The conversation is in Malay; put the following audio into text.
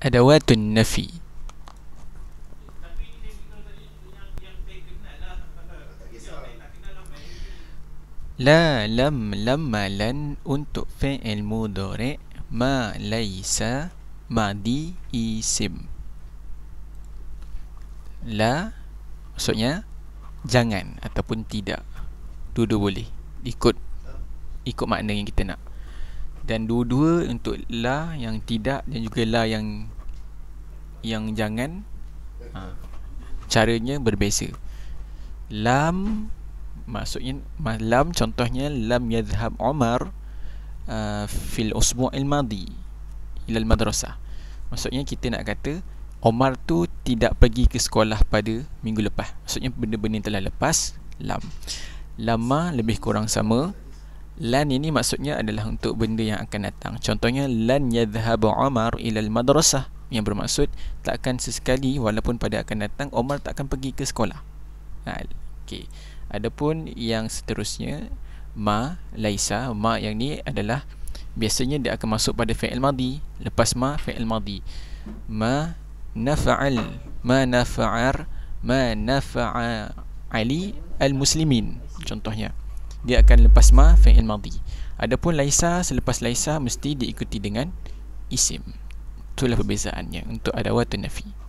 أدوات النفي لا لم lam لن أنت في المدرع ما ليس ما دي اسم لا maksudnya jangan ataupun tidak dua-dua boleh ikut ikut makna yang kita nak dan dua-dua untuk la yang tidak dan juga la yang yang jangan ha. caranya berbeza lam maksudnya malam contohnya lam yadhhab umar uh, fil usbu'il madi ila al madrasah maksudnya kita nak kata Omar tu tidak pergi ke sekolah pada minggu lepas maksudnya benda-benda telah lepas lam lama lebih kurang sama lan ini maksudnya adalah untuk benda yang akan datang contohnya lan yadhhabu umar ila al-madrasah yang bermaksud takkan sesekali walaupun pada akan datang Omar takkan pergi ke sekolah. Nah, ha, okey. Adapun yang seterusnya ma laisa ma yang ni adalah biasanya dia akan masuk pada fi'il madhi lepas ma fi'il madhi. Ma naf'al ma naf'ar ma naf'a Ali al-muslimin contohnya dia akan lepas ma fi'il madhi. Adapun laisa selepas laisa mesti diikuti dengan isim. Itulah perbezaannya untuk adawatun nafi'.